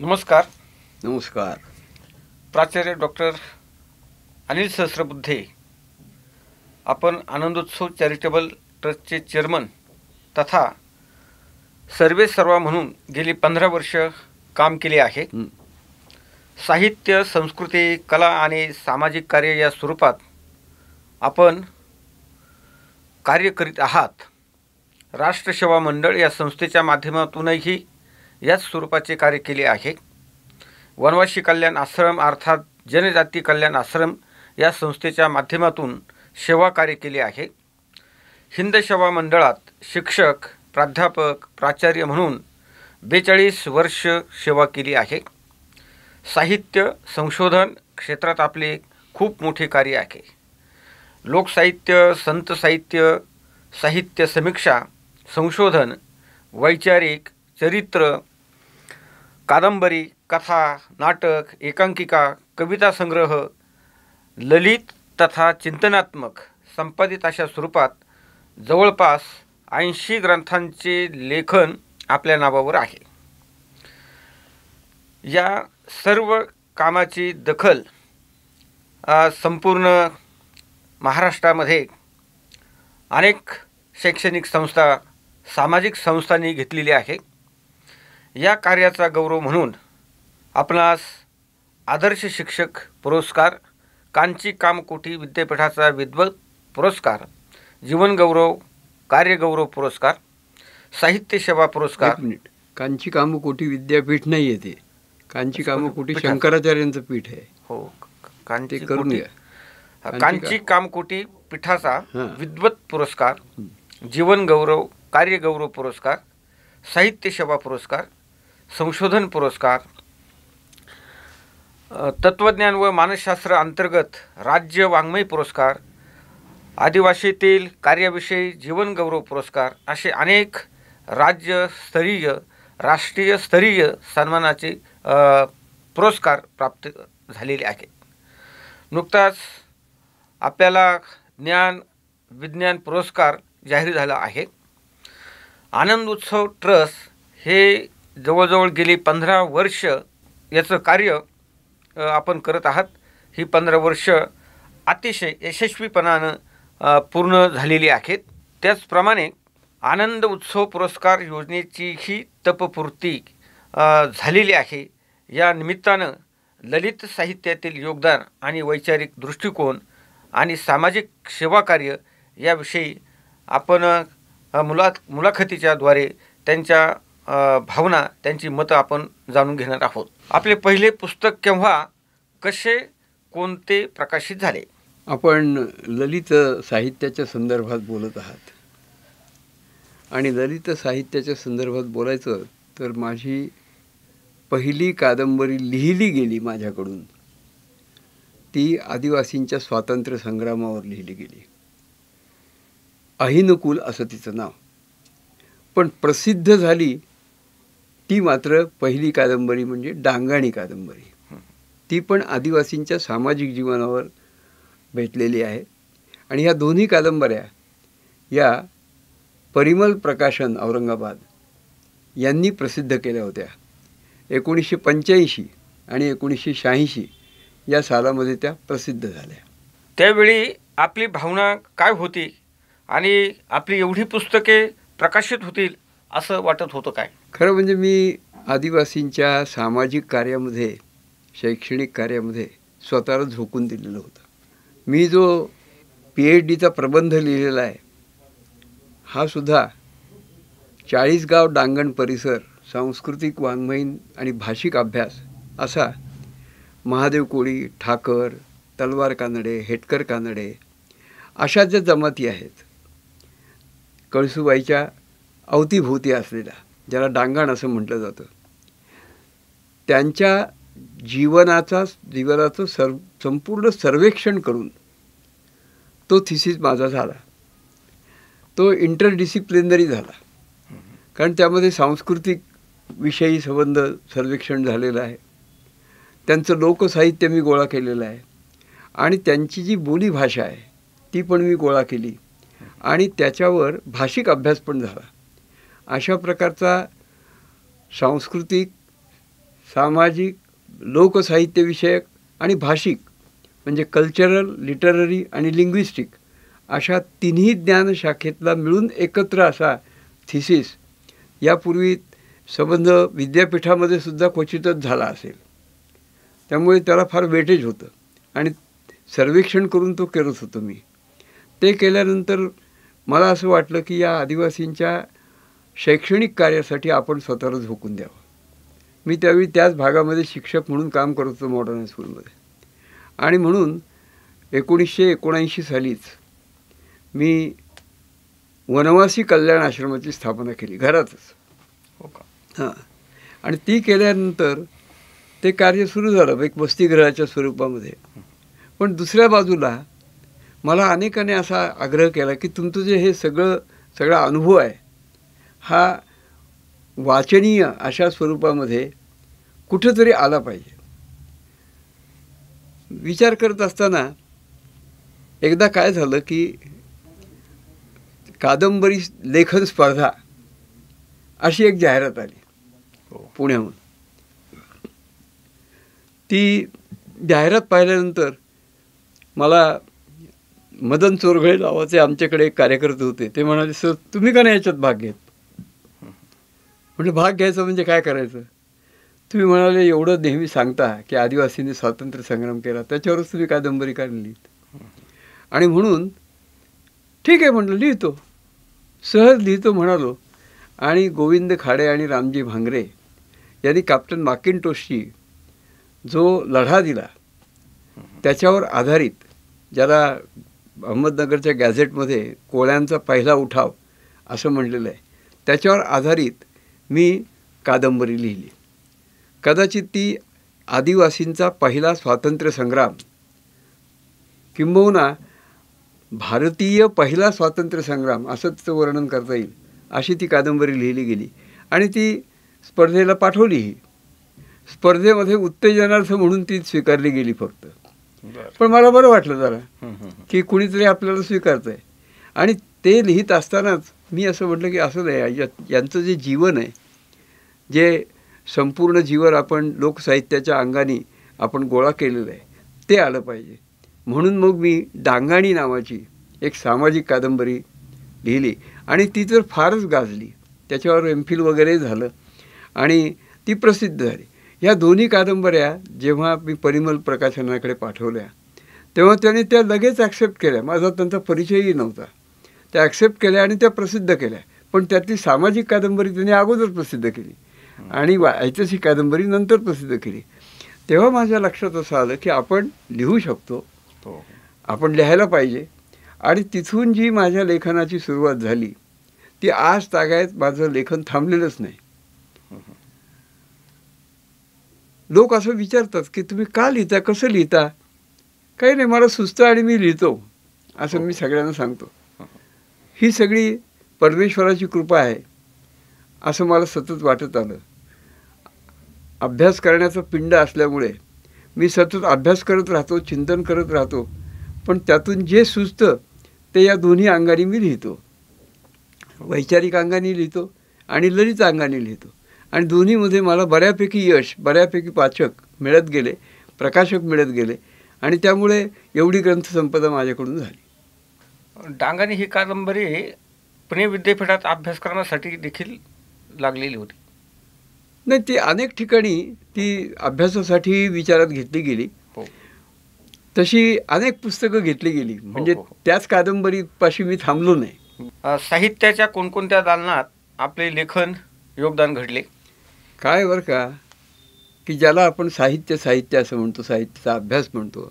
नमस्कार नमस्कार प्राचार्य डॉक्टर अनिल सहस्रबुद्धे आपण आनंदोत्सव चॅरिटेबल ट्रस्टचे चेअरमन तथा सर्वे सर्वा म्हणून गेली पंधरा वर्ष काम केले आहे साहित्य संस्कृती कला आणि सामाजिक कार्य या स्वरूपात आपण कार्य करीत आहात राष्ट्रसेवा मंडळ या संस्थेच्या माध्यमातूनही याच स्वरूपाचे कार्य केले आहे वनवासी कल्याण आश्रम अर्थात जनजाती कल्याण आश्रम या संस्थेच्या माध्यमातून सेवा कार्य केले आहे हिंद सेवा मंडळात शिक्षक प्राध्यापक प्राचार्य म्हणून बेचाळीस वर्ष सेवा केली आहे साहित्य संशोधन क्षेत्रात आपले खूप मोठे कार्य आहे लोकसाहित्य संत साहित्य साहित्य समीक्षा संशोधन वैचारिक चरित्र कादंबरी कथा नाटक एकांकिका कविता संग्रह ललित तथा चिंतनात्मक संपादित अशा स्वरूपात जवळपास ऐंशी ग्रंथांचे लेखन आपल्या नावावर आहे या सर्व कामाची दखल संपूर्ण महाराष्ट्रामध्ये अनेक शैक्षणिक संस्था सामाजिक संस्थांनी घेतलेली आहे या कार्याचा गौरव म्हणून आपणास आदर्श शिक्षक पुरस्कार कांची कामकोटी विद्यापीठाचा विद्वत पुरस्कार जीवनगौरव कार्यगौरव पुरस्कार साहित्य सेवा पुरस्कार कांची कामकोटी विद्यापीठ नाही येते ते कांची कामकोटी शंकराचार्यांचं पीठ आहे हो कांची करून कांची कामकोटी पीठाचा विद्वत पुरस्कार जीवनगौरव कार्यगौरव पुरस्कार साहित्य सेवा पुरस्कार संशोधन पुरस्कार तत्त्वज्ञान व मानसशास्त्र अंतर्गत राज्य वाङ्मय पुरस्कार आदिवासीतील कार्याविषयी जीवनगौरव पुरस्कार असे अनेक राज्यस्तरीय राष्ट्रीय स्तरीय सन्मानाचे पुरस्कार प्राप्त झालेले आहेत नुकताच आपल्याला ज्ञान विज्ञान पुरस्कार जाहीर झाला आहे आनंद उत्सव ट्रस्ट हे जवळजवळ गेली पंधरा वर्ष याचं कार्य आपण करत आहात ही पंधरा वर्ष अतिशय यशस्वीपणानं पूर्ण झालेली आहेत त्याचप्रमाणे आनंद उत्सव पुरस्कार योजनेचीही तपपूर्ती झालेली आहे या निमित्तानं ललित साहित्यातील योगदान आणि वैचारिक दृष्टिकोन आणि सामाजिक सेवाकार्य याविषयी आपण मुला मुलाखतीच्याद्वारे त्यांच्या भावना त्यांची मतं आपण जाणून घेणार आहोत आपले पहिले पुस्तक केव्हा कसे कोणते प्रकाशित झाले आपण ललित साहित्याच्या संदर्भात बोलत आहात आणि ललित साहित्याच्या संदर्भात बोलायचं तर माझी पहिली कादंबरी लिहिली गेली माझ्याकडून ती आदिवासींच्या स्वातंत्र्य संग्रामावर लिहिली गेली अहिनुकुल असं तिचं नाव पण प्रसिद्ध झाली ती मात्र पहिली कादंबरी म्हणजे डांगाणी कादंबरी ती पण आदिवासींच्या सामाजिक जीवनावर भेटलेली आहे आणि ह्या दोन्ही कादंबऱ्या या परिमल प्रकाशन औरंगाबाद यांनी प्रसिद्ध केल्या होत्या एकोणीसशे पंच्याऐंशी आणि एकोणीसशे शहाऐंशी या सालामध्ये त्या प्रसिद्ध झाल्या त्यावेळी आपली भावना काय होती आणि आपली एवढी पुस्तके प्रकाशित होतील असं वाटत होतं काय खरं म्हणजे मी आदिवासींच्या सामाजिक कार्यामध्ये शैक्षणिक कार्यामध्ये स्वतःला झोकून दिलेलं होतं मी जो पी एच डीचा प्रबंध लिहिलेला आहे हा सुद्धा चाळीसगाव डांगण परिसर सांस्कृतिक वाङ्मयीन आणि भाषिक अभ्यास असा महादेव कोळी ठाकर तलवार कानडे हेटकर कानडे अशा ज्या जमाती आहेत कळसुबाईच्या अवतीभोवती असलेल्या ज्याला डांगण असं म्हटलं जातं त्यांच्या जीवनाचा जीवनाचं सर्व संपूर्ण सर्वेक्षण करून तो थिसिस माझा झाला तो इंटरडिसिप्लिनरी झाला कारण त्यामध्ये सांस्कृतिक विषयी संबंध सर्वेक्षण झालेलं आहे त्यांचं लोकसाहित्य मी गोळा केलेलं आहे आणि त्यांची जी बोलीभाषा आहे ती पण मी गोळा केली आणि त्याच्यावर भाषिक अभ्यास पण झाला अशा प्रकारचा सांस्कृतिक सामाजिक लोकसाहित्यविषयक आणि भाषिक म्हणजे कल्चरल लिटररी आणि लिंग्विस्टिक अशा तिन्ही ज्ञानशाखेतला मिळून एकत्र असा थिसिस यापूर्वी संबंध विद्यापीठामध्ये सुद्धा क्वचितच झाला असेल त्यामुळे त्याला फार वेटेज होतं आणि सर्वेक्षण करून तो करत होतो मी ते केल्यानंतर मला असं वाटलं की या आदिवासींच्या शैक्षणिक कार्यासाठी आपण स्वतःला झोकून द्यावं मी त्यावेळी त्याच भागामध्ये शिक्षक म्हणून काम करत होतो मॉडर्न स्कूलमध्ये आणि म्हणून एकोणीसशे एकोणऐंशी सालीच मी वनवासी कल्याण आश्रमाची स्थापना केली घरातच हो का हां आणि ती केल्यानंतर ते कार्य सुरू झालं एक वस्तीगृहाच्या स्वरूपामध्ये पण दुसऱ्या बाजूला मला अनेकाने असा आग्रह केला की तुमचं जे हे सगळं सगळा अनुभव आहे हा वाचनीय अशा स्वरूपामध्ये कुठंतरी आला पाहिजे विचार करत असताना एकदा काय झालं की कादंबरी लेखन स्पर्धा अशी एक जाहिरात आली हो. पुण्याहून ती जाहिरात पाहिल्यानंतर मला मदन चोरघळे नावाचे आमच्याकडे एक कार्यकर्ते होते ते म्हणाले सर तुम्ही का नाही याच्यात भाग घेत म्हटलं भाग घ्यायचं म्हणजे काय करायचं तुम्ही म्हणाले एवढं नेहमी सांगता की आदिवासींनी स्वातंत्र्य संग्राम केला त्याच्यावरच तुम्ही कादंबरी काढली आणि म्हणून ठीक आहे म्हटलं लिहितो सहज लिहितो म्हणालो आणि गोविंद खाडे आणि रामजी भांगरे यांनी कॅप्टन टोशी जो लढा दिला त्याच्यावर आधारित ज्याला अहमदनगरच्या गॅझेटमध्ये कोळ्यांचा पहिला उठाव असं म्हटलेलं आहे त्याच्यावर आधारित मी कादंबरी लिहिली कदाचित ती आदिवासींचा पहिला स्वातंत्र्य संग्राम किंबहुना भारतीय पहिला स्वातंत्र्यसंग्राम असंच वर्णन करता येईल अशी ती कादंबरी लिहिली गेली आणि ती स्पर्धेला पाठवलीही स्पर्धेमध्ये उत्तेजनार्थ म्हणून ती स्वीकारली गेली फक्त पण मला बरं वाटलं जरा की कुणीतरी आपल्याला स्वीकारतंय आहे आणि ते लिहित असतानाच मी असं म्हटलं की असं नाही यांचं जे जीवन आहे जे संपूर्ण जीवन आपण लोकसाहित्याच्या अंगाने आपण गोळा केलेलं आहे ते आलं पाहिजे म्हणून मग मी डांगाणी नावाची एक सामाजिक कादंबरी लिहिली आणि ती तर फारच गाजली त्याच्यावर एमफिल वगैरे झालं आणि ती प्रसिद्ध झाली ह्या दोन्ही कादंबऱ्या जेव्हा मी परिमल प्रकाशनाकडे पाठवल्या तेव्हा त्याने त्या लगेच ॲक्सेप्ट केल्या माझा त्यांचा परिचयही नव्हता त्या ॲक्सेप्ट केल्या आणि त्या प्रसिद्ध केल्या पण त्यातली सामाजिक कादंबरी त्यांनी अगोदर प्रसिद्ध केली आणि वा ऐतिहासिक कादंबरी नंतर प्रसिद्ध केली तेव्हा माझ्या लक्षात असं आलं की आपण लिहू शकतो हो. आपण लिहायला पाहिजे आणि तिथून जी माझ्या लेखनाची सुरुवात झाली ती आज तागायत माझं लेखन थांबलेलंच नाही लोक असं विचारतात की तुम्ही का लिहिता कसं लिहिता काही नाही मला सुचतं आणि मी लिहितो असं हो. मी सगळ्यांना सांगतो ही सगळी परमेश्वराची कृपा आहे असं मला सतत वाटत आलं अभ्यास करण्याचं पिंड असल्यामुळे मी सतत अभ्यास करत राहतो चिंतन करत राहतो पण त्यातून जे सुचतं ते या दोन्ही अंगाने मी लिहितो वैचारिक अंगाने लिहितो आणि ललित अंगाने लिहितो आणि दोन्हीमध्ये मला बऱ्यापैकी यश बऱ्यापैकी पाचक मिळत गेले प्रकाशक मिळत गेले आणि त्यामुळे एवढी ग्रंथसंपदा माझ्याकडून झाली डांगणी ही कादंबरी पुणे विद्यापीठात अभ्यासक्रमासाठी देखील लागलेली होती नाही ती अनेक ठिकाणी ती अभ्यासासाठी विचारात घेतली गेली हो. तशी अनेक पुस्तकं घेतली गेली म्हणजे हो, हो, त्याच कादंबरीपाशी मी थांबलो नाही साहित्याच्या कोणकोणत्या दालनात आपले लेखन योगदान घडले काय बर का की ज्याला आपण साहित्य साहित्य असं म्हणतो साहित्याचा अभ्यास म्हणतो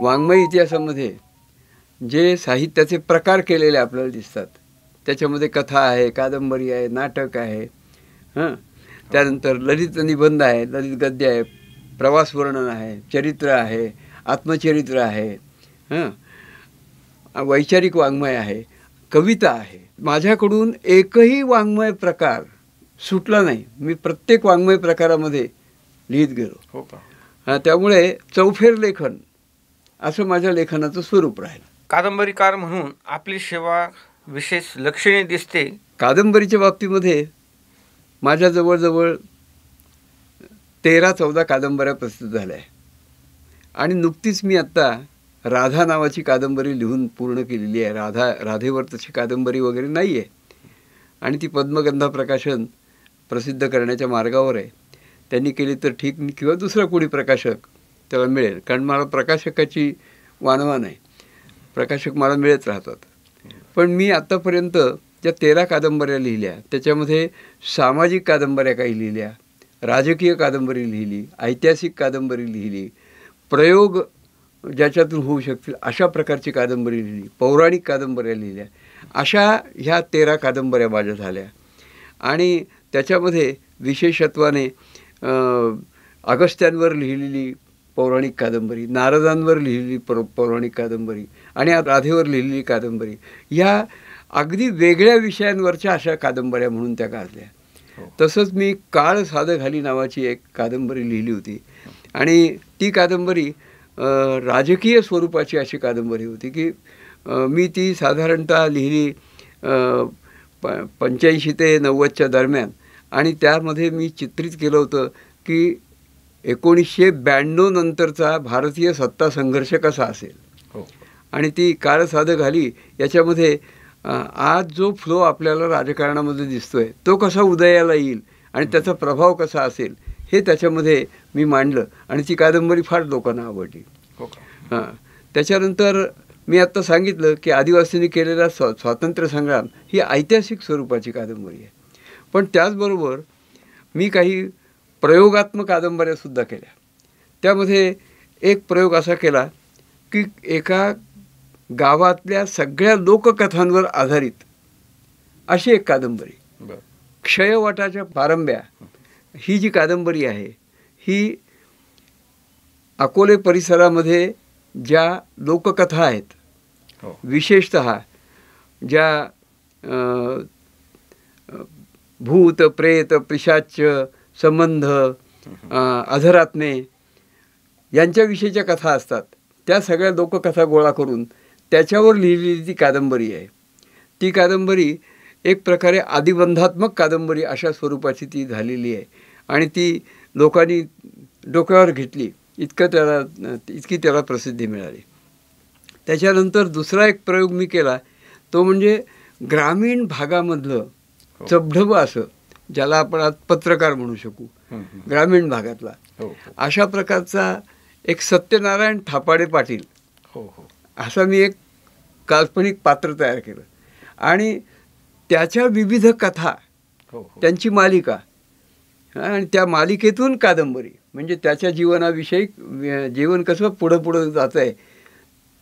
वाङ्मय इतिहासामध्ये जे साहित्याचे प्रकार केलेले आपल्याला दिसतात त्याच्यामध्ये कथा आहे कादंबरी आहे नाटक आहे हां त्यानंतर ललित निबंध आहे ललित गद्य आहे प्रवास वर्णन आहे चरित्र आहे आत्मचरित्र आहे हां वैचारिक वाङ्मय आहे कविता आहे माझ्याकडून एकही वाङ्मय प्रकार सुटला नाही मी प्रत्येक वाङ्मय प्रकारामध्ये लिहित गेलो हो का त्यामुळे चौफेर लेखन असं माझ्या लेखनाचं स्वरूप राहिलं कादंबरीकार म्हणून आपली सेवा विशेष लक्षणे दिसते कादंबरीच्या बाबतीमध्ये माझ्या जवळजवळ तेरा चौदा कादंबऱ्या प्रसिद्ध झाल्या आणि नुकतीच मी आत्ता राधा नावाची कादंबरी लिहून पूर्ण केलेली आहे राधा राधेवर तशी कादंबरी वगैरे नाही आहे आणि ती पद्मगंधा प्रकाशन प्रसिद्ध करण्याच्या मार्गावर आहे त्यांनी केली तर ठीक किंवा दुसरा कोणी प्रकाशक त्याला मिळेल कारण मला प्रकाशकाची वानवा नाही प्रकाशक मला मिळत राहतात पण मी आत्तापर्यंत ज्या तेरा कादंबऱ्या लिहिल्या त्याच्यामध्ये सामाजिक कादंबऱ्या काही लिहिल्या राजकीय कादंबरी लिहिली ऐतिहासिक कादंबरी लिहिली प्रयोग ज्याच्यातून होऊ शकतील अशा प्रकारची कादंबरी लिहिली पौराणिक कादंबऱ्या लिहिल्या अशा ह्या तेरा कादंबऱ्या माझ्या झाल्या आणि त्याच्यामध्ये विशेषत्वाने अगस्त्यांवर लिहिलेली पौराणिक कादंबरी नारदांवर लिहिलेली पौ पौराणिक कादंबरी आणि राधेवर लिहिलेली कादंबरी ह्या अगदी वेगळ्या विषयांवरच्या अशा कादंबऱ्या म्हणून त्या गाजल्या हो. तसंच मी काळ साध घाली नावाची एक कादंबरी लिहिली होती आणि ती कादंबरी राजकीय स्वरूपाची अशी कादंबरी होती की मी ती साधारणतः लिहिली प पंच्याऐंशी ते नव्वदच्या दरम्यान आणि त्यामध्ये मी चित्रित केलं होतं की एकोणीसशे ब्याण्णव नंतरचा भारतीय सत्ता संघर्ष कसा असेल आणि ती कारसाधक घाली याच्यामध्ये आज जो फ्लो आपल्याला राजकारणामध्ये दिसतो आहे तो कसा उदयाला येईल आणि त्याचा प्रभाव कसा असेल हे त्याच्यामध्ये मी मांडलं आणि ती कादंबरी फार लोकांना आवडली हो हां त्याच्यानंतर मी आत्ता सांगितलं की आदिवासींनी केलेला स्व स्वातंत्र्य संग्राम ही ऐतिहासिक स्वरूपाची कादंबरी आहे पण त्याचबरोबर मी काही प्रयोगात्मक कादंबऱ्यासुद्धा केल्या त्यामध्ये एक प्रयोग असा केला की एका गावातल्या सगळ्या लोककथांवर आधारित अशी एक कादंबरी क्षयवटाच्या पारंब्या ही जी कादंबरी आहे ही अकोले परिसरामध्ये ज्या लोककथा आहेत हो. विशेषत ज्या भूत प्रेत पिशाच संबंध अधरात्मे यांच्याविषयीच्या कथा असतात त्या सगळ्या लोककथा गोळा करून त्याच्यावर लिहिलेली ती कादंबरी आहे ती कादंबरी एक प्रकारे आदिबंधात्मक कादंबरी अशा स्वरूपाची ती झालेली आहे आणि ती लोकांनी डोक्यावर घेतली इतकं त्याला इतकी त्याला प्रसिद्धी मिळाली त्याच्यानंतर दुसरा एक प्रयोग मी केला तो म्हणजे ग्रामीण भागामधलं हो. चबढब असं ज्याला आपण आज पत्रकार म्हणू शकू ग्रामीण भागातला हो, हो. अशा प्रकारचा एक सत्यनारायण थापाडे पाटील हो हो असं मी एक काल्पनिक पात्र तयार केलं आणि त्याच्या विविध कथा हो, हो. त्यांची मालिका आणि त्या मालिकेतून कादंबरी म्हणजे त्याच्या जीवनाविषयी जीवन कसं पुढं पुढं जात आहे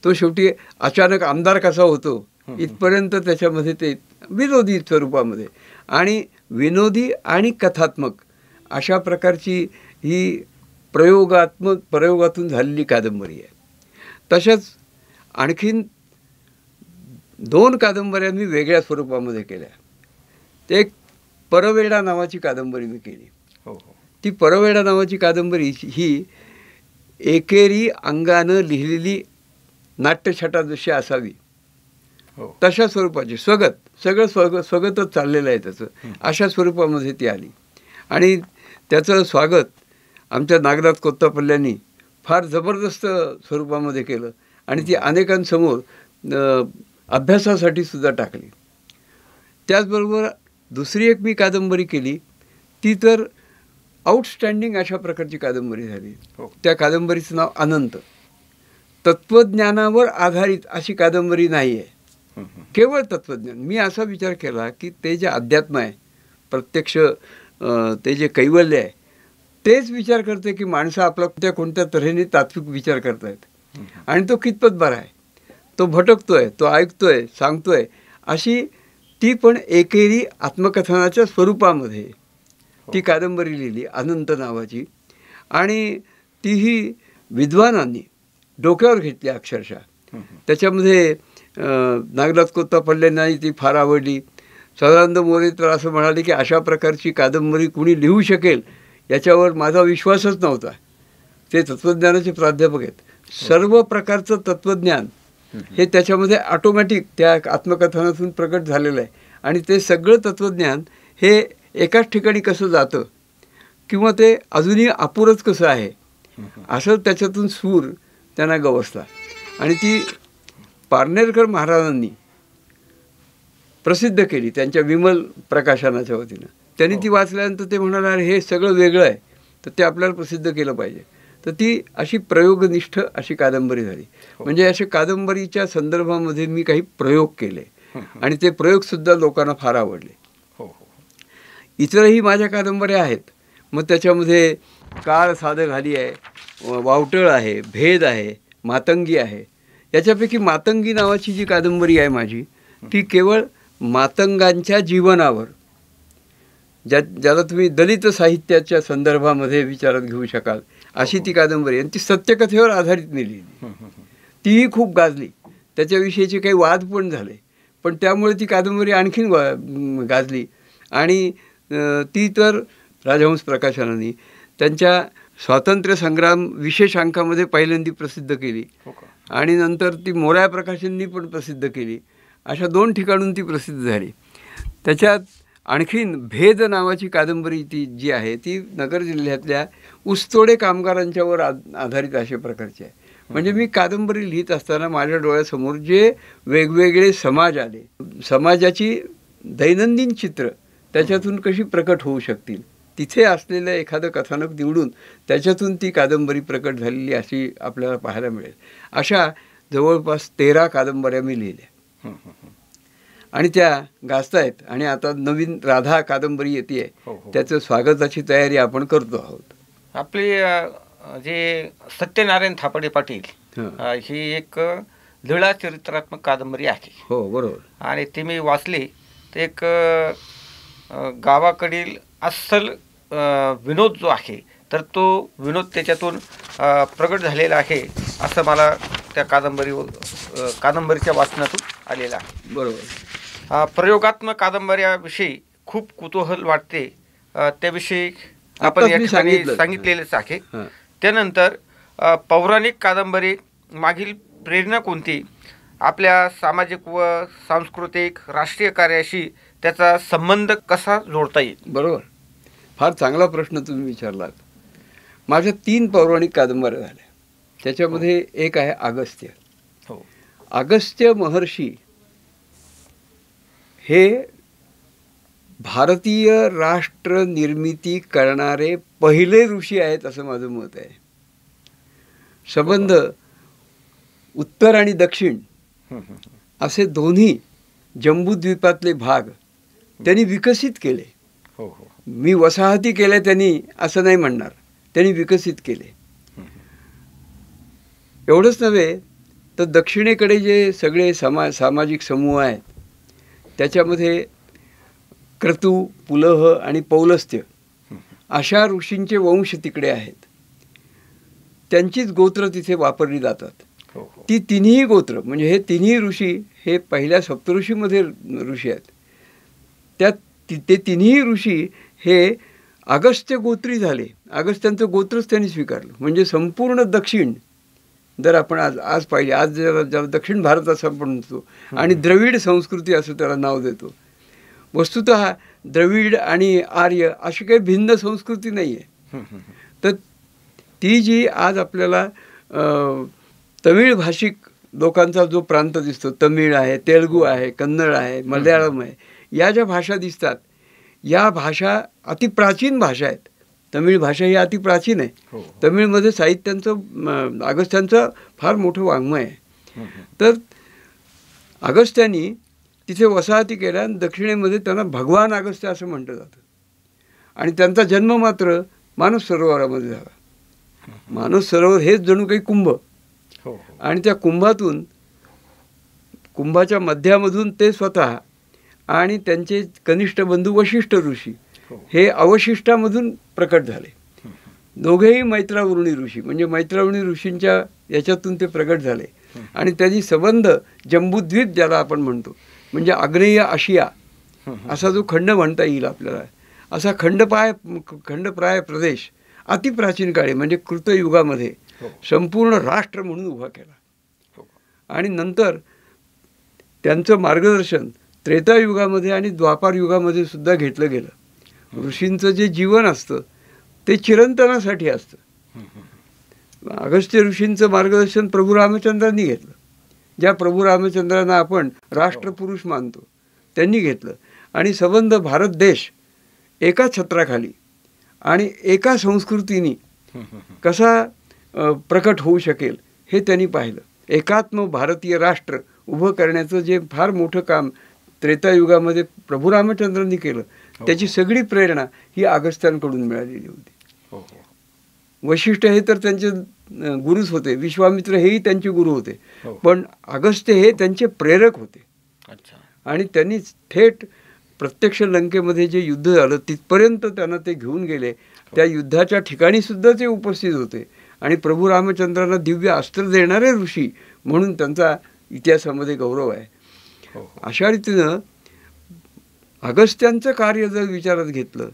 तो शेवटी अचानक आमदार कसा होतो इथपर्यंत त्याच्यामध्ये ते विनोदी स्वरूपामध्ये आणि विनोदी आणि कथात्मक अशा प्रकारची ही प्रयोगात्मक प्रयोगातून झालेली कादंबरी आहे तशाच आणखीन दोन कादंबऱ्या मी वेगळ्या स्वरूपामध्ये केल्या एक परवेडा नावाची कादंबरी मी केली हो हो ती परवेडा नावाची कादंबरी ही एकेरी अंगानं लिहिलेली नाट्यछटा जशी असावी हो तशा स्वरूपाची स्वगत सगळं स्वग स्वगतच चाललेलं आहे त्याचं अशा स्वरूपामध्ये ती आली आणि त्याचं स्वागत आमच्या नागनाथ कोत्तापल्ल्यांनी फार जबरदस्त स्वरूपामध्ये केलं आणि ती अनेकांसमोर अभ्यासासाठी सुद्धा टाकली त्याचबरोबर दुसरी एक मी कादंबरी केली ती तर आउटस्टँडिंग अशा प्रकारची कादंबरी झाली हो. त्या कादंबरीचं नाव अनंत तत्त्वज्ञानावर आधारित अशी कादंबरी नाही आहे केवळ तत्त्वज्ञान मी असा विचार केला की ते जे अध्यात्म आहे प्रत्यक्ष ते जे कैवल्य आहे तेच विचार करते की माणसं आपला कोणत्या कोणत्या तऱ्हेने तात्विक विचार करतायत आणि तो कितपत बरा आहे तो भटकतोय तो ऐकतोय सांगतोय अशी ती पण एकेरी आत्मकथनाच्या स्वरूपामध्ये हो. ती कादंबरी लिहिली अनंत नावाची आणि तीही विद्वानांनी डोक्यावर घेतली अक्षरशः त्याच्यामध्ये नागनाथ कोत्ता पडले नाही ती फार आवडली सदानंद मोरे तर असं म्हणाले की अशा प्रकारची कादंबरी कुणी लिहू शकेल याच्यावर माझा विश्वासच नव्हता ते तत्त्वज्ञानाचे प्राध्यापक आहेत सर्व प्रकारचं तत्वज्ञान हे त्याच्यामध्ये ऑटोमॅटिक त्या आत्मकथनातून प्रकट झालेलं आहे आणि ते सगळं तत्त्वज्ञान हे एकाच ठिकाणी कसं जातं किंवा ते अजूनही अपुरंच कसं आहे असं त्याच्यातून सूर त्यांना गवसला आणि ती पारनेरकर महाराजांनी प्रसिद्ध केली त्यांच्या विमल प्रकाशनाच्या वतीनं त्यांनी ती हो. वाचल्यानंतर ते म्हणाले अरे हे सगळं वेगळं आहे तर ते आपल्याला प्रसिद्ध केलं पाहिजे तर ती अशी प्रयोगनिष्ठ अशी कादंबरी झाली हो. म्हणजे अशा कादंबरीच्या संदर्भामध्ये मी काही प्रयोग केले आणि ते प्रयोगसुद्धा लोकांना फार आवडले हो, हो. इतरही माझ्या कादंबऱ्या आहेत मग त्याच्यामध्ये काळ साधं घाली आहे वावटळ आहे भेद आहे मातंगी आहे याच्यापैकी मातंगी नावाची जी कादंबरी आहे माझी ती केवळ मातंगांच्या जीवनावर ज्या ज्याला तुम्ही दलित साहित्याच्या संदर्भामध्ये विचारात घेऊ शकाल अशी हो, हो. ती कादंबरी आणि ती सत्यकथेवर आधारित नेली तीही खूप गाजली त्याच्याविषयीचे काही वाद पण झाले पण त्यामुळे ती कादंबरी आणखीन गाजली आणि ती तर राजहंस प्रकाशनाने त्यांच्या स्वातंत्र्य संग्राम विशेष अंकामध्ये पहिल्यांदी प्रसिद्ध केली हो आणि नंतर ती मोराया प्रकाशननी पण प्रसिद्ध केली अशा दोन ठिकाणून ती प्रसिद्ध झाली त्याच्यात आणखीन भेद नावाची कादंबरी ती जी आहे ती नगर जिल्ह्यातल्या उसतोडे कामगारांच्यावर आधारित अशा प्रकारची आहे म्हणजे मी कादंबरी लिहित असताना माझ्या डोळ्यासमोर जे वेगवेगळे समाज आले समाजाची दैनंदिन चित्र त्याच्यातून कशी प्रकट होऊ शकतील तिथे असलेलं एखादं कथानक निवडून त्याच्यातून ती कादंबरी प्रकट झालेली अशी आपल्याला पाहायला मिळेल अशा जवळपास तेरा कादंबऱ्या मी लिहिल्या आणि त्या गाजतायत आणि आता नवीन राधा कादंबरी येते आहे हो, हो. त्याचं स्वागताची तयारी आपण करतो आहोत आपले जे सत्यनारायण थापडे पाटील ही एक लीळा चरित्रात्मक कादंबरी आहे हो बरोबर आणि ती मी वाचली तर एक गावाकडील अस्सल विनोद जो आहे तर तो विनोद त्याच्यातून प्रगट झालेला आहे असं मला त्या कादंबरी कादंबरीच्या वाचनातून आलेला आहे बरोबर प्रयोगात्मक कादंबऱ्याविषयी खूप कुतूहल वाटते त्याविषयी आपण या ठिकाणी सांगितलेलेच आहे त्यानंतर पौराणिक कादंबरी मागील प्रेरणा कोणती आपल्या सामाजिक व सांस्कृतिक राष्ट्रीय कार्याशी त्याचा संबंध कसा जोडता येईल बरोबर फार चांगला प्रश्न तुम्ही विचारलात माझ्या तीन पौराणिक कादंबऱ्या झाल्या त्याच्यामध्ये हो. एक आहे अगस्त्य हो अगस्त्य महर्षी हे भारतीय राष्ट्र निर्मिती करणारे पहिले ऋषी आहेत असं माझं मत आहे संबंध उत्तर आणि दक्षिण असे दोन्ही जम्बूद्वीपातले भाग त्यांनी विकसित केले हो हो मी वसाहती केल्या त्यांनी असं नाही म्हणणार त्यांनी विकसित केले एवढंच नव्हे तर दक्षिणेकडे जे सगळे समा सामाजिक समूह आहेत त्याच्यामध्ये क्रतू पुलह आणि पौलस्त्य अशा ऋषींचे वंश तिकडे आहेत त्यांचीच गोत्र तिथे वापरली जातात हो, हो. ती तिन्ही गोत्र म्हणजे हे तिन्ही ऋषी हे पहिल्या सप्तऋषीमध्ये ऋषी आहेत त्यात ते तिन्ही ऋषी हे अगस्त्य गोत्री झाले अगस्त्यांचं गोत्रच त्यांनी स्वीकारलं म्हणजे संपूर्ण दक्षिण जर आपण आज आज पाहिजे आज जेव्हा दक्षिण भारत असं आपण म्हणतो आणि द्रविड संस्कृती असं त्याला नाव देतो वस्तुत द्रविड आणि आर्य अशी काही भिन्न संस्कृती नाही आहे तर ती जी आज आपल्याला तमिळ भाषिक लोकांचा जो प्रांत दिसतो तमिळ आहे तेलगू आहे कन्नड आहे मल्याळम आहे या ज्या भाषा दिसतात या भाषा अतिप्राचीन भाषा आहेत तमिळ भाषा ही अति प्राचीन आहे हो, हो. तमिळमध्ये साहित्यांचं अगस्त्यांचं फार मोठं वाङ्मय आहे तर अगस्त्यांनी तिथे वसाहती केल्या आणि दक्षिणेमध्ये त्यांना भगवान अगस्त्य असं म्हटलं जातं आणि त्यांचा जन्म मात्र मानस सरोवरामध्ये झाला मानस सरोवर हेच जणू काही कुंभ हो, आणि त्या कुंभातून कुंभाच्या मध्यामधून ते स्वतः आणि त्यांचे कनिष्ठ बंधू वशिष्ठ ऋषी हो. हे अवशिष्टामधून प्रकट झाले दोघेही मैत्रावरुणी ऋषी म्हणजे मैत्रावृणी ऋषींच्या याच्यातून ते प्रकट झाले आणि त्यांनी संबंध जंबुद्वीप ज्याला आपण म्हणतो म्हणजे आग्नेय आशिया असा जो खंड म्हणता येईल आपल्याला असा खंडपाय खंडप्राय प्रदेश अतिप्राचीन काळी म्हणजे कृतयुगामध्ये हो. संपूर्ण राष्ट्र म्हणून उभा केला हो. आणि नंतर त्यांचं मार्गदर्शन त्रेतायुगामध्ये आणि द्वापार युगामध्ये सुद्धा घेतलं गेलं ऋषींचं जे जीवन असतं ते चिरंतनासाठी असतं अगस्त्य ऋषींचं मार्गदर्शन प्रभू रामचंद्रांनी घेतलं ज्या प्रभू रामचंद्रांना आपण राष्ट्रपुरुष मानतो त्यांनी घेतलं आणि संबंध भारत देश एका छत्राखाली आणि एका संस्कृतीने कसा प्रकट होऊ शकेल हे त्यांनी पाहिलं एकात्म भारतीय राष्ट्र उभं करण्याचं जे फार मोठं काम त्रेतायुगामध्ये प्रभू रामचंद्रांनी केलं हो. त्याची सगळी प्रेरणा ही अगस्त्यांकडून मिळालेली होती हो, हो. वशिष्ठ हे तर त्यांचे गुरुच होते विश्वामित्र हेही त्यांचे गुरु होते पण अगस्त्य हे त्यांचे प्रेरक होते आणि त्यांनी थेट प्रत्यक्ष लंकेमध्ये जे युद्ध झालं तिथपर्यंत त्यांना ते घेऊन गेले त्या युद्धाच्या ठिकाणी सुद्धा ते उपस्थित होते आणि प्रभू रामचंद्रांना दिव्य अस्त्र देणारे ऋषी म्हणून त्यांचा इतिहासामध्ये गौरव आहे अशा रीतीनं अगस्त्यांचं कार्य जर विचारात घेतलं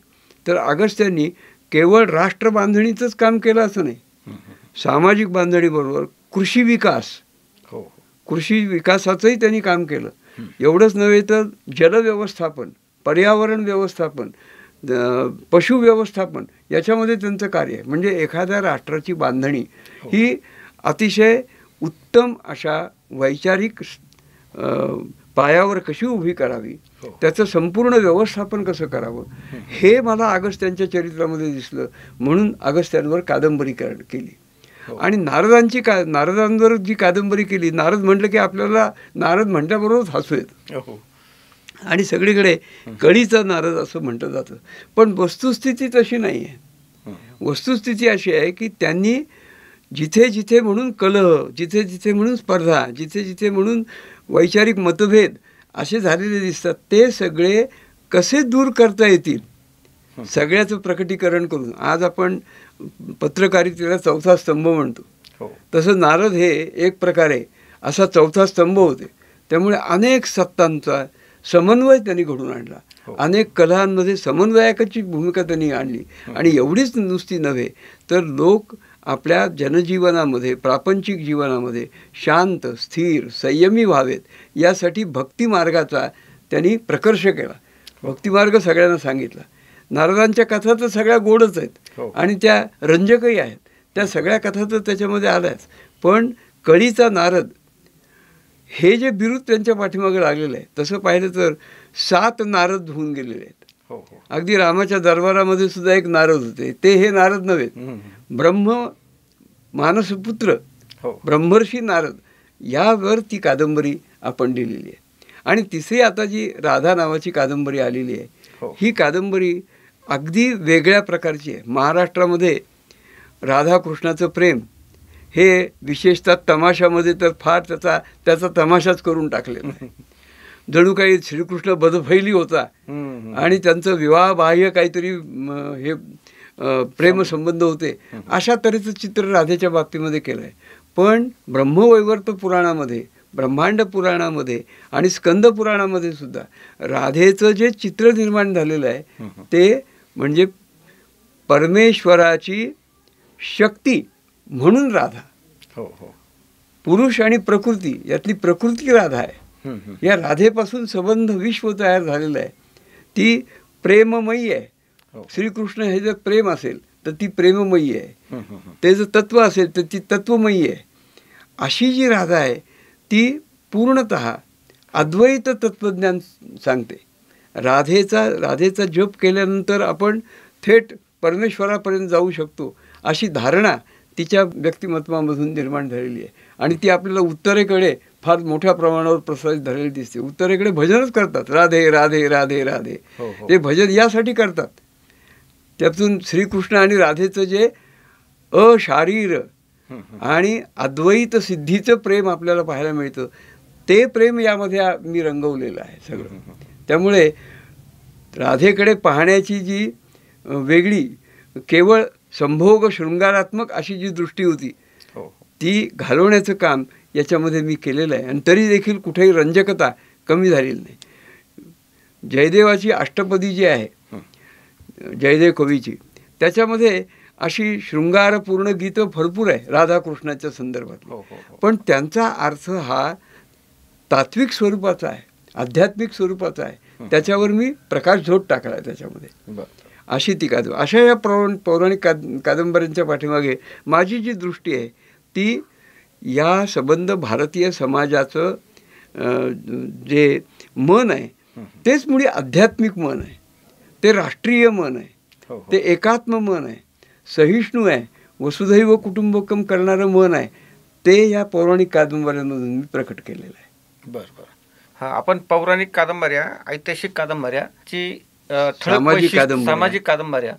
तर अगस्त्यांनी केवळ राष्ट्र बांधणीचंच काम केलं असं नाही सामाजिक बांधणीबरोबर कृषी विकास हो कृषी विकासाचंही त्यांनी काम केलं एवढंच नव्हे तर जलव्यवस्थापन पर्यावरण व्यवस्थापन पशु व्यवस्थापन याच्यामध्ये त्यांचं कार्य आहे म्हणजे एखाद्या राष्ट्राची बांधणी हो. ही अतिशय उत्तम अशा वैचारिक पायावर कशी उभी करावी हो. त्याचं संपूर्ण व्यवस्थापन कसं करावं हे मला त्यांच्या चरित्रामध्ये दिसलं म्हणून अगस्त्यांवर कादंबरी केली हो. आणि नारदांची का नारदांवर जी कादंबरी केली नारद म्हटलं की आपल्याला नारद म्हटल्याबरोबरच हसू येत हो, आणि सगळीकडे कळीचा नारद असं म्हटलं जातं पण वस्तुस्थिती तशी नाही आहे वस्तुस्थिती अशी आहे की त्यांनी जिथे जिथे म्हणून कलह जिथे जिथे म्हणून स्पर्धा जिथे जिथे म्हणून वैचारिक मतभेद असे झालेले दिसतात ते सगळे कसे दूर करता येतील सगळ्याचं प्रकटीकरण करून आज आपण पत्रकारितेला चौथा स्तंभ म्हणतो हो. तसं नारद हे एक प्रकारे असा चौथा स्तंभ होते त्यामुळे अनेक सत्तांचा समन्वय त्यांनी घडून आणला हो. अनेक कलांमध्ये समन्वयकाची भूमिका त्यांनी आणली आणि एवढीच नुसती नव्हे तर लोक आपल्या जनजीवनामध्ये प्रापंचिक जीवनामध्ये शांत स्थिर संयमी व्हावेत यासाठी भक्तिमार्गाचा त्यांनी प्रकर्ष केला भक्तिमार्ग सगळ्यांना सांगितला नारदांच्या कथा तर सगळ्या गोडच आहेत हो. आणि त्या रंजकही आहेत त्या सगळ्या कथा तर त्याच्यामध्ये आल्याच पण कळीचा नारद हे जे बिरुद त्यांच्या पाठीमागे लागलेलं आहे तसं पाहिलं तर सात नारद होऊन गेलेले आहेत हो, हो. अगदी रामाच्या दरबारामध्ये सुद्धा एक नारद होते ते हे नारद नव्हे ब्रह्म मानसपुत्र हो. ब्रह्मर्षी नारद यावर ती कादंबरी आपण लिहिलेली आहे आणि तिसरी आता जी राधा नावाची कादंबरी आलेली आहे ही कादंबरी अगदी वेगळ्या प्रकारची आहे महाराष्ट्रामध्ये राधाकृष्णाचं प्रेम हे विशेषतः तमाशामध्ये तर फार त्याचा त्याचा तमाशाच करून टाकले आहे जणू काही श्रीकृष्ण बदफैली होता आणि त्यांचं बाह्य काहीतरी हे प्रेमसंबंध होते अशा तऱ्हेचं चित्र राधेच्या बाबतीमध्ये केलं आहे पण ब्रह्मवैवर्त पुराणामध्ये ब्रह्मांड पुराणामध्ये आणि स्कंद पुराणामध्ये सुद्धा राधेचं जे चित्र निर्माण झालेलं आहे ते म्हणजे परमेश्वराची शक्ती म्हणून राधा हो हो पुरुष आणि प्रकृती यातली प्रकृती राधा आहे या राधेपासून संबंध विश्व तयार झालेलं आहे ती प्रेममयी आहे हो. श्रीकृष्ण हे जर प्रेम असेल तर ती प्रेममयी आहे ते जर तत्व असेल तर ती तत्वमयी आहे अशी जी राधा आहे ती पूर्णत अद्वैत तत्वज्ञान सांगते राधेचा राधेचा जप केल्यानंतर आपण थेट परमेश्वरापर्यंत जाऊ शकतो अशी धारणा तिच्या व्यक्तिमत्वामधून निर्माण झालेली आहे आणि ती आपल्याला उत्तरेकडे फार मोठ्या प्रमाणावर प्रसारित झालेली दिसते उत्तरेकडे भजनच करतात राधे राधे राधे राधे ते हो, हो. भजन यासाठी करतात त्यातून श्रीकृष्ण आणि राधेचं जे अशारीर आणि अद्वैत सिद्धीचं प्रेम आपल्याला पाहायला मिळतं ते प्रेम यामध्ये मी रंगवलेलं आहे सगळं त्यामुळे राधेकडे पाहण्याची जी वेगळी केवळ संभोग शृंगारात्मक अशी जी दृष्टी होती हो, ती घालवण्याचं काम याच्यामध्ये मी केलेलं आहे आणि तरी देखील कुठेही रंजकता कमी झालेली नाही जयदेवाची अष्टपदी जी आहे जयदेव कवीची त्याच्यामध्ये अशी शृंगारपूर्ण गीतं भरपूर आहे राधाकृष्णाच्या संदर्भात हो, हो, हो. पण त्यांचा अर्थ हा तात्विक स्वरूपाचा आहे आध्यात्मिक स्वरूपाचा आहे त्याच्यावर मी प्रकाश झोत टाकला त्याच्यामध्ये अशी ती कादंबरी अशा या पौराणिक काद कादंबऱ्यांच्या पाठीमागे माझी जी दृष्टी आहे ती या संबंध भारतीय समाजाचं जे मन आहे तेच मुळे आध्यात्मिक मन आहे ते राष्ट्रीय मन आहे हो, हो. ते एकात्म मन आहे सहिष्णू आहे वसुधैव कुटुंबकम करणारं मन आहे ते या पौराणिक कादंबऱ्यांमधून मी प्रकट केलेलं आहे बरं बर हां आपण पौराणिक कादंबऱ्या ऐतिहासिक कादंबऱ्याची सामाजिक कादंबऱ्या